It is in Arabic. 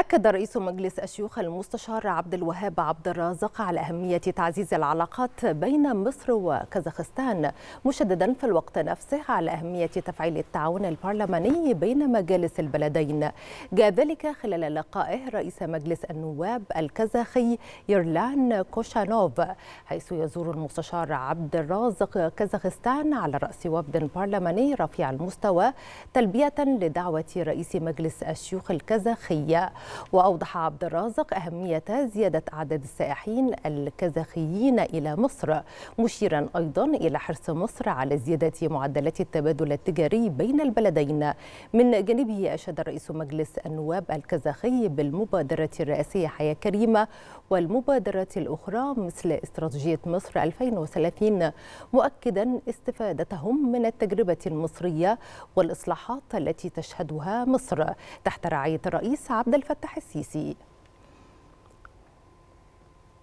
أكد رئيس مجلس الشيوخ المستشار عبد الوهاب عبد الرازق على أهمية تعزيز العلاقات بين مصر وكازاخستان مشددا في الوقت نفسه على أهمية تفعيل التعاون البرلماني بين مجالس البلدين جاء ذلك خلال لقائه رئيس مجلس النواب الكازاخي يرلان كوشانوف حيث يزور المستشار عبد الرازق كازاخستان على رأس وفد برلماني رفيع المستوى تلبية لدعوة رئيس مجلس الشيوخ الكازاخية وأوضح عبد الرازق أهمية زيادة أعداد السائحين الكازاخيين إلى مصر مشيرا أيضا إلى حرص مصر على زيادة معدلات التبادل التجاري بين البلدين من جانبه أشاد رئيس مجلس النواب الكازاخي بالمبادرة الرئاسية حياة كريمة والمبادرات الأخرى مثل استراتيجية مصر 2030 مؤكدا استفادتهم من التجربة المصرية والإصلاحات التي تشهدها مصر تحت رعاية الرئيس عبد الفتاح فتح السيسي